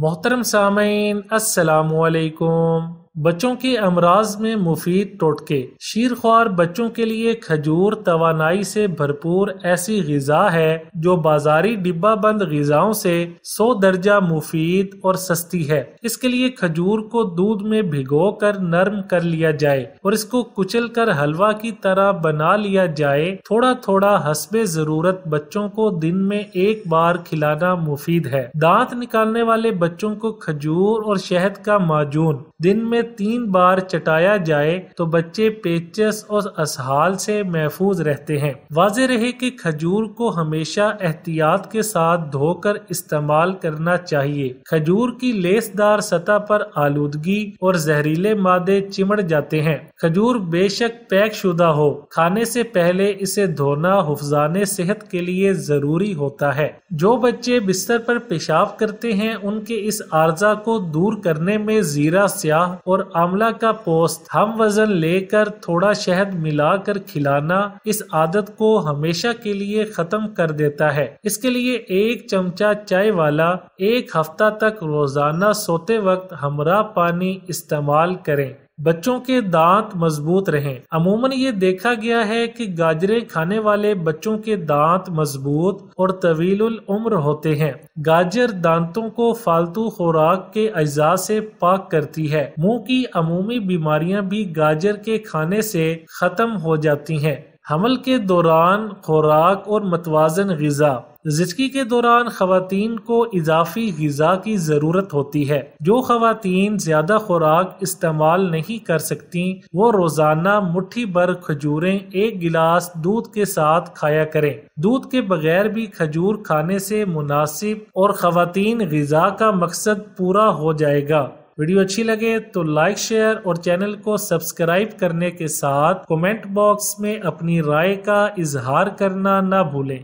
मोहतरम सामीन असलकुम बच्चों के अमराज में मुफीद टोटके शीरख्वार बच्चों के लिए खजूर तोानाई से भरपूर ऐसी गजा है जो बाजारी डिब्बा बंद गजाओं से सौ दर्जा मुफीद और सस्ती है इसके लिए खजूर को दूध में भिगो कर नर्म कर लिया जाए और इसको कुचल कर हलवा की तरह बना लिया जाए थोड़ा थोड़ा हसब जरूरत बच्चों को दिन में एक बार खिलाना मुफीद है दांत निकालने वाले बच्चों को खजूर और शहद का माजून दिन में तीन बार चटाया जाए तो बच्चे पेचस और असहाल से महफूज रहते हैं वाज रहे कि खजूर को हमेशा एहतियात के साथ धोकर इस्तेमाल करना चाहिए खजूर की लेसदार सतह पर आलूदगी और जहरीले मादे चिमड़ जाते हैं खजूर बेशक पैक शुदा हो खाने से पहले इसे धोना हुफाने सेहत के लिए जरूरी होता है जो बच्चे बिस्तर पर पेशाब करते हैं उनके इस आर्जा को दूर करने में जीरा स्याह और आंवला का पोस्त हम वजन लेकर थोड़ा शहद मिलाकर खिलाना इस आदत को हमेशा के लिए खत्म कर देता है इसके लिए एक चमचा चाय वाला एक हफ्ता तक रोजाना सोते वक्त हमरा पानी इस्तेमाल करें बच्चों के दांत मजबूत रहें अमूमन ये देखा गया है कि गाजरें खाने वाले बच्चों के दांत मजबूत और तवील उम्र होते हैं गाजर दांतों को फालतू खुराक के अजा से पाक करती है मुंह की अमूमी बीमारियां भी गाजर के खाने से खत्म हो जाती हैं हमल के दौरान खुराक और मतवाजन गज़ा जिचकी के दौरान खातन को इजाफी गज़ा की ज़रूरत होती है जो खातन ज़्यादा खुराक इस्तेमाल नहीं कर सकती वो रोज़ाना मुठ्ठी भर खजूरें एक गिलास दूध के साथ खाया करें दूध के बगैर भी खजूर खाने से मुनासिब और खातन गज़ा का मकसद पूरा हो जाएगा वीडियो अच्छी लगे तो लाइक शेयर और चैनल को सब्सक्राइब करने के साथ कमेंट बॉक्स में अपनी राय का इजहार करना ना भूलें